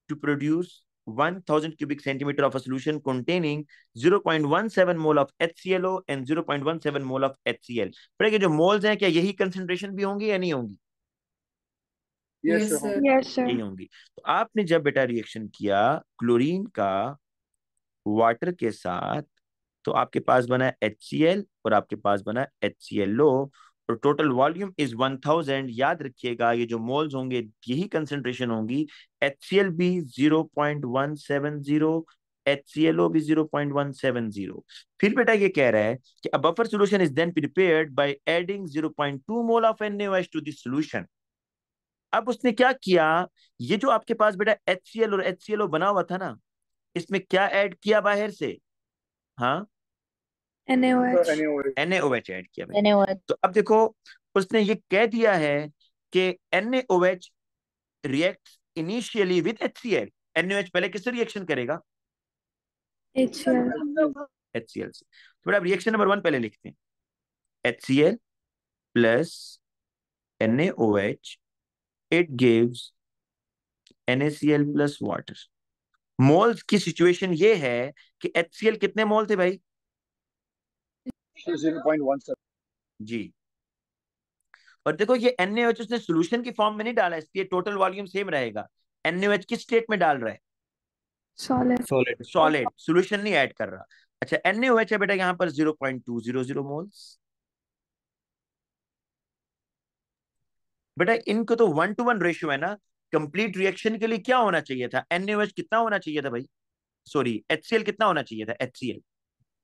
to produce 1000 cubic centimetre of a solution containing 0.17 mole of HClO and 0.17 mole of HCl. पर ये जो moles हैं क्या यही concentration भी होंगी या नहीं होंगी यस सर यस सर होंगी तो आपने जब बेटा रिएक्शन किया क्लोरीन का वाटर के साथ तो आपके पास बना है एच और आपके पास बना एच लो और total volume is one thousand याद रखिएगा ये जो मोल्स होंगे यही कंसेंट्रेशन होंगी एच सी एल भी zero point one seven 0.170 HClO भी 0.170 फिर बेटा ये कह रहा है कि a buffer solution is then prepared by adding 0.2 mole of NaOH to this solution अब उसने क्या किया ये जो आपके पास बेटा HCl और HClO बना हुआ था ना इसमें क्या ऐड किया बाहर से हाँ एन एच एड किया तो अब देखो उसने ये कह दिया है कि N H react initially with H C L N HCl H पहले किससे रिएक्शन करेगा एच सी एल से तो बड़ा रिएक्शन नंबर वन पहले लिखते हैं H H C L plus N it plus N A C L plus water moles की सिचुएशन ये है कि एच सी एल कितने मोल थे भाई जी और देखो ये एनएच उसने सोल्यूशन की फॉर्म में नहीं डाला इसलिए टोटल वॉल्यूम सेम रहेगा एन एच किस स्टेट में डाल रहा है सॉलिड सॉलिड सोल्यूशन नहीं ऐड कर रहा अच्छा एनएच है बेटा यहाँ पर जीरो मोल्स बेटा इनको तो वन टू वन रेशियो है ना कंप्लीट रिएक्शन के लिए क्या होना चाहिए था एनएच कितना होना चाहिए था भाई सॉरी एचसीएल कितना होना चाहिए था एचसीएल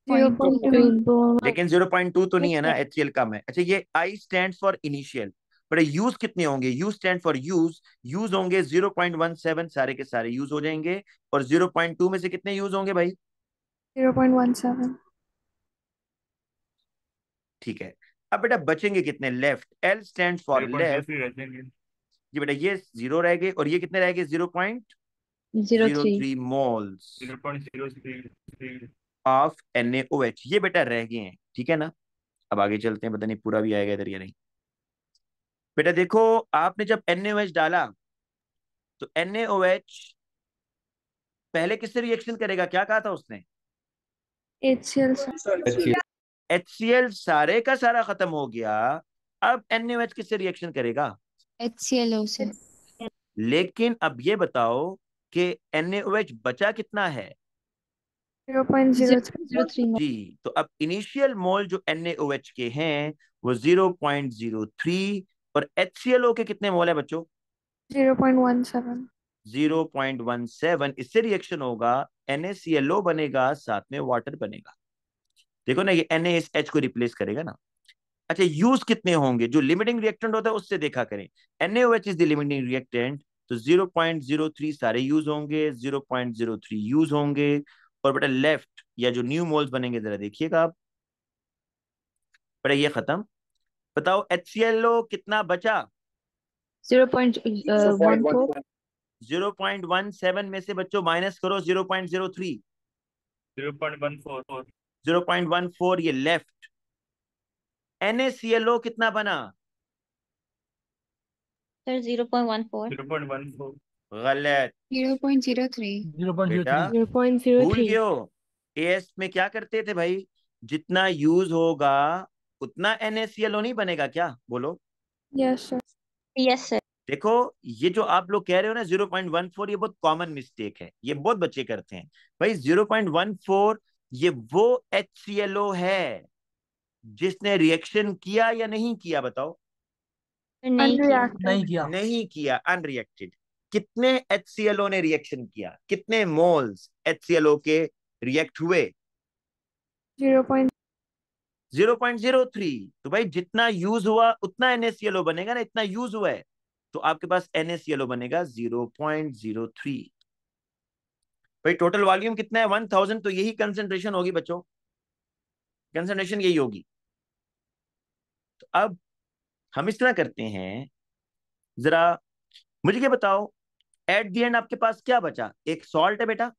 तो लेकिन जीरो पॉइंट टू तो नहीं है ना एच कम है अच्छा ये आई स्टैंड फॉर इनिशियल बड़े यूज कितने होंगे use stand for use use होंगे जीरो पॉइंट वन सेवन सारे के सारे यूज हो जाएंगे और जीरो पॉइंट टू में से कितने यूज होंगे भाई जीरो पॉइंट वन सेवन ठीक है अब बेटा बचेंगे कितने left L stand for left जी बेटा ये जीरो रह गए और ये कितने रह गए zero point zero three moles zero point zero three of NaOH ये बेटा रह गए हैं ठीक है ना अब आगे चलते हैं पता नहीं पूरा भी आएगा इधर या नहीं बेटा देखो आपने जब NaOH डाला तो NaOH पहले किससे रिएक्शन करेगा क्या कहा था उसने एच सी एल सारे का सारा खत्म हो गया अब NaOH किससे रिएक्शन करेगा HCl से लेकिन अब ये बताओ कि NaOH बचा कितना है जी तो अब इनिशियल मोल जो एन एच के हैं वो जीरो जीरो पॉइंट थ्री और एच सी एल ओ के कितने मोल है बच्चों वन सेवन इससे रिएक्शन होगा NaClO बनेगा साथ में वाटर बनेगा देखो ना ये NaSH को रिप्लेस करेगा ना अच्छा यूज कितने होंगे जो लिमिटिंग रिएक्टेंट होता है उससे देखा करें NaOH is the limiting reactant तो 0.03 सारे यूज होंगे 0.03 यूज होंगे और बेटा लेफ्ट या जो न्यू मोल्स बनेंगे जरा देखिएगा आप बेटा ये खत्म बताओ एच सी एल ओ कितना बचा zero point zero point one seven में से बच्चों माइनस करो zero point zero three zero point one four zero point one four ये लेफ्ट ओ कितना बना sir zero point one four zero point one four गलत जीरो पॉइंट में क्या करते थे भाई जितना यूज होगा उतना ओ नहीं बनेगा क्या बोलो यस सर यस सर देखो ये जो आप लोग कह रहे हो ना जीरो पॉइंट वन फोर ये बहुत कॉमन मिस्टेक है ये बहुत बच्चे करते हैं भाई जीरो पॉइंट वन फोर ये वो एच सी एल ओ है जिसने रिएक्शन किया या नहीं किया बताओ नहीं, नहीं किया नहीं किया अनरिएक्टेड कितने एच ने रिएक्शन किया कितने मोल्स एच के रिएक्ट हुए जीरो पॉइंट जीरो थ्री तो भाई जितना यूज हुआ उतना एनएससीएलओ बनेगा ना इतना यूज हुआ है तो आपके पास एनएससीएलओ बनेगा जीरो पॉइंट जीरो थ्री भाई टोटल वॉल्यूम कितना है वन थाउजेंड तो यही कंसेंट्रेशन होगी बच्चों कंसेंट्रेशन यही होगी तो अब हम इस तरह करते हैं जरा मुझे क्या बताओ एट दी एंड आपके पास क्या बचा एक सॉल्ट है बेटा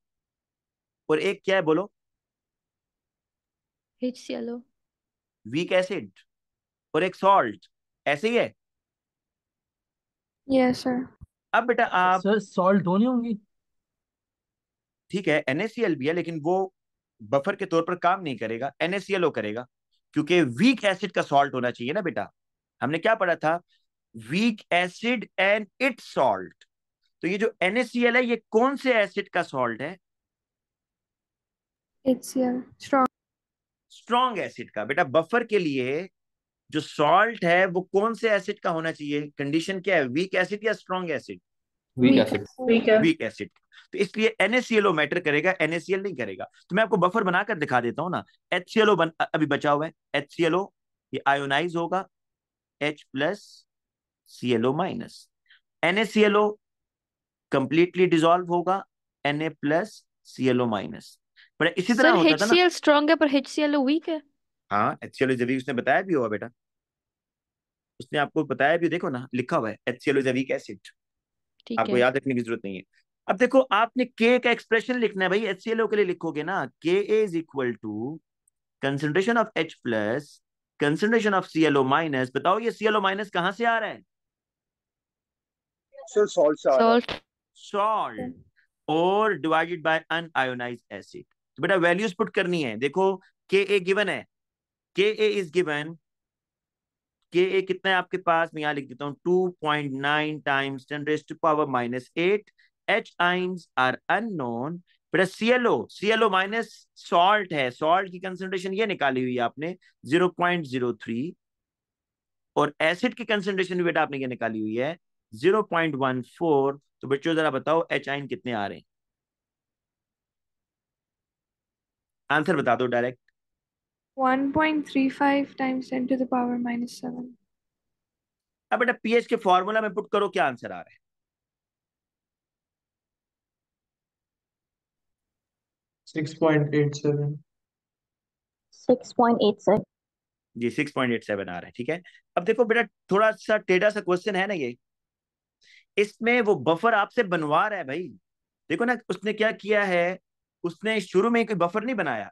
और एक क्या है बोलो HClO वीक एसिड और एक सॉल्ट ऐसे ही है यस yes, सर अब बेटा आप सर सॉल्ट दोनों होंगी ठीक है NaCl भी है लेकिन वो बफर के तौर पर काम नहीं करेगा NaClO करेगा क्योंकि वीक एसिड का सॉल्ट होना चाहिए ना बेटा हमने क्या पढ़ा था weak acid and its salt तो ये जो NaCl है ये कौन से एसिड का सॉल्ट है HCl स्ट्रॉन्ग एसिड का बेटा बफर के लिए जो सॉल्ट है वो कौन से एसिड का होना चाहिए कंडीशन क्या है वीक एसिड या strong acid weak acid weak acid तो इसलिए NaClO मैटर करेगा NaCl नहीं करेगा तो मैं आपको बफर बनाकर दिखा देता हूं ना HClO बन अभी बचा हुआ है HClO ये आयोनाइज होगा H plus C minus NaClO completely dissolve होगा N A plus C L O minus पर इसी तरह होता HCl था ना स्ट्रॉन्ग है पर HCl वीक है हाँ HCl इज वीक उसने बताया भी होगा बेटा उसने आपको बताया भी देखो ना लिखा हुआ है HCl इज वीक एसिड आपको याद रखने की जरूरत नहीं है अब देखो आपने के का एक्सप्रेशन लिखना है भाई एच सी एल ओ के लिए लिखोगे ना K A is equal to concentration of H plus concentration of C L O minus बताओ ये सी एल ओ माइनस कहाँ से आ रहा है सॉल्ट से आ रहा है सॉल्ट और डिवाइडेड बाय आयोनाइज एसिड तो बेटा वैल्यूज पुट करनी है देखो के ए गिवन है के ए इज गिवन के ए कितना है आपके पास मैं यहाँ लिख देता हूँ two point nine times ten raise to power minus eight H ions are unknown बेटा सीएलओ सीएलओ माइनस सॉल्ट है सॉल्ट की कंसेंट्रेशन ये निकाली हुई है आपने जीरो पॉइंट जीरो थ्री और एसिड की कंसेंट्रेशन भी बेटा आपने ये निकाली हुई है जीरो पॉइंट वन फोर तो बच्चों जरा बताओ एच आइन कितने आ रहे हैं आंसर बता दो direct 1.35 times 10 to the power minus 7 अब बेटा पीएच के फॉर्मूला में पुट करो क्या आंसर आ रहा है जी सिक्स पॉइंट एट सेवन आ रहा है ठीक है अब देखो बेटा थोड़ा सा टेढ़ा सा क्वेश्चन है ना ये इसमें वो बफर आपसे बनवा रहा है भाई देखो ना उसने क्या किया है उसने शुरू में कोई बफर नहीं बनाया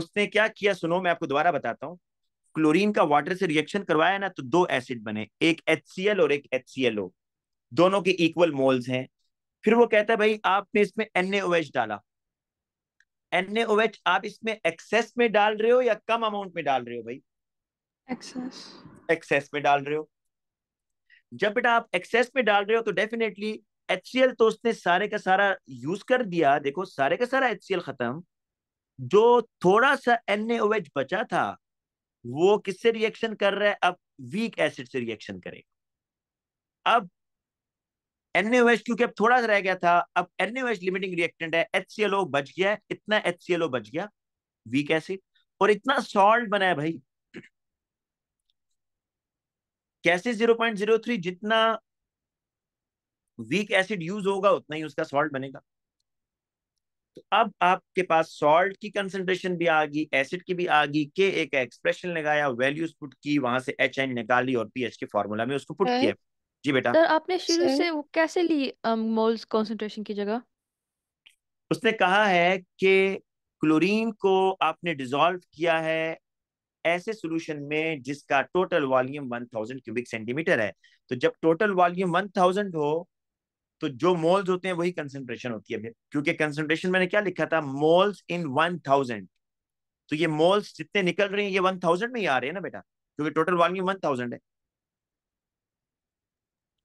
उसने क्या किया सुनो मैं आपको दोबारा बताता हूँ क्लोरीन का वाटर से रिएक्शन करवाया ना तो दो एसिड बने एक एच और एक एच दोनों के इक्वल मोल्स हैं फिर वो कहता है भाई आपने इसमें एन डाला एन आप इसमें एक्सेस में डाल रहे हो या कम अमाउंट में डाल रहे हो भाई एक्सेस एक्सेस में डाल रहे हो जब बेटा आप एक्सेस पे डाल रहे हो तो डेफिनेटली एच तो उसने सारे का सारा यूज कर दिया देखो सारे का सारा एच खत्म जो थोड़ा सा एन बचा था वो किससे रिएक्शन कर रहा है अब वीक एसिड से रिएक्शन करेगा अब एन क्योंकि अब थोड़ा सा रह गया था अब एन लिमिटिंग रिएक्टेंट है एच बच गया इतना एच बच गया वीक एसिड और इतना सॉल्ट बना है भाई कैसे 0.03 जितना वीक एसिड यूज होगा उतना ही उसका सॉल्ट बनेगा तो अब आपके पास सॉल्ट की कंसेंट्रेशन भी आ गई एसिड की भी आ गई के एक एक्सप्रेशन लगाया वैल्यूज पुट की वहां से एच एन निकाली और पीएच के फॉर्मूला में उसको पुट किया जी बेटा सर आपने शुरू से वो कैसे ली मोल्स um, कंसंट्रेशन की जगह उसने कहा है कि क्लोरीन को आपने डिसॉल्व किया है ऐसे सोल्यूशन में जिसका टोटल वॉल्यूम 1000 क्यूबिक सेंटीमीटर है तो जब टोटल वॉल्यूम 1000 हो तो जो मोल्स होते हैं वही कंसेंट्रेशन होती है क्योंकि कंसेंट्रेशन मैंने क्या लिखा था मोल्स इन 1000 तो ये मोल्स जितने निकल रहे हैं ये 1000 में ही आ रहे हैं ना बेटा क्योंकि टोटल वॉल्यूम 1000 है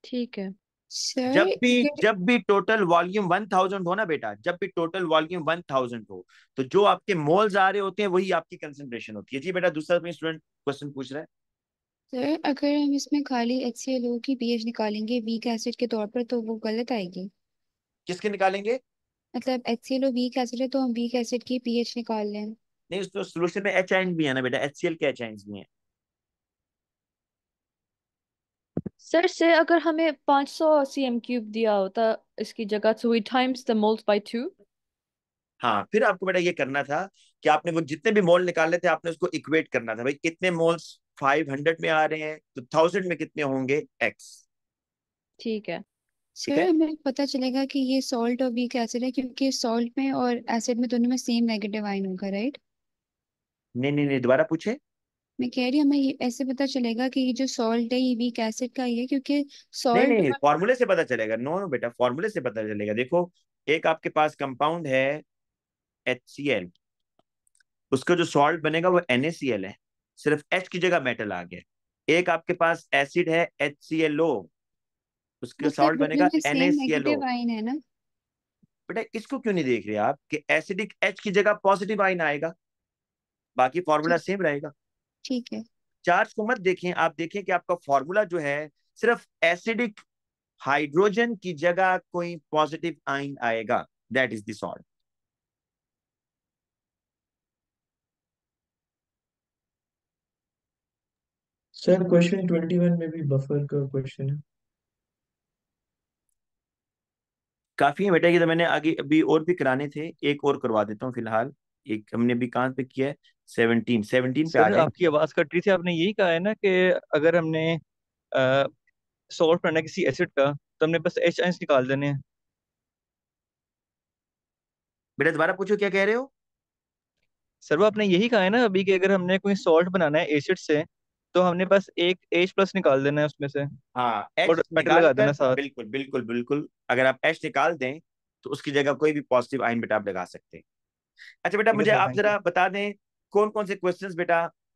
ठीक है Sir, जब भी okay. जब भी टोटल वॉल्यूम वन थाउजेंड हो ना बेटा जब भी टोटल वॉल्यूम वन थाउजेंड हो तो जो आपके मोल्स आ रहे होते हैं वही आपकी कंसेंट्रेशन होती है जी बेटा दूसरा स्टूडेंट क्वेश्चन पूछ रहा है सर अगर हम इसमें खाली एच सी एल ओ की पी एच निकालेंगे वीक एसिड के तौर पर तो वो गलत आएगी किसके निकालेंगे मतलब H C L O weak acid है तो हम वीक एसिड की पी एच निकाल लें नहीं उसमें तो सोल्यूशन में एच आयन भी है ना बेटा एच सी एल के एच आयन भी है सर से अगर हमें 500 सीएम क्यूब दिया होता इसकी जगह so we times the moles by 2 हाँ फिर आपको बेटा ये करना था कि आपने वो जितने भी मोल निकाले थे आपने उसको इक्वेट करना था भाई कितने मोल्स 500 में आ रहे हैं तो थाउजेंड में कितने होंगे एक्स ठीक है सर हमें पता चलेगा कि ये सॉल्ट और वीक एसिड है क्योंकि सॉल्ट में और एसिड में दोनों में सेम नेगेटिव आयन होगा राइट नहीं नहीं नहीं दोबारा पूछे मैं कह रही हमें ऐसे पता चलेगा कि ये जो सॉल्ट है ये वीक एसिड का ही है क्योंकि नहीं सॉल्ट नहीं फॉर्मूले से पता चलेगा नो नो बेटा फॉर्मूले से पता चलेगा देखो एक आपके पास कंपाउंड है HCl उसका जो सॉल्ट बनेगा वो NaCl है सिर्फ H की जगह मेटल आ गया एक आपके पास एसिड है HClO उसका उसका सॉल्ट बनेगा group same NaClO negative ion है ना बेटा इसको क्यों नहीं देख रहे आप कि एसिडिक H की जगह पॉजिटिव आयन आएगा बाकी फॉर्मूला सेम रहेगा ठीक है चार्ज को मत देखें आप देखें कि आपका फॉर्मूला जो है सिर्फ एसिडिक हाइड्रोजन की जगह कोई पॉजिटिव आइन आएगा that is salt sir question twenty one में भी बफर का क्वेश्चन है काफी है बेटा ये तो मैंने आगे अभी और भी कराने थे एक और करवा देता हूँ फिलहाल एक हमने अभी कहां पे किया है सेवनटीन सेवनटीन पे आ जाए आपकी आवाज कट रही थी आपने यही कहा है ना कि अगर हमने सॉल्व करना किसी एसिड का तो हमने बस एच आइंस निकाल देने हैं बेटा दोबारा पूछो क्या कह रहे हो सर वो आपने यही कहा है ना अभी कि अगर हमने कोई सॉल्ट बनाना है एसिड से तो हमने बस एक एच प्लस निकाल देना है उसमें से हाँ एच और मेटल लगा देना साथ बिल्कुल बिल्कुल बिल्कुल अगर आप एच निकाल दें तो उसकी जगह कोई भी पॉजिटिव आयन बेटा आप लगा सकते हैं अच्छा बेटा मुझे आप जरा बता दें कौन कौन से क्वेश्चंस बेटा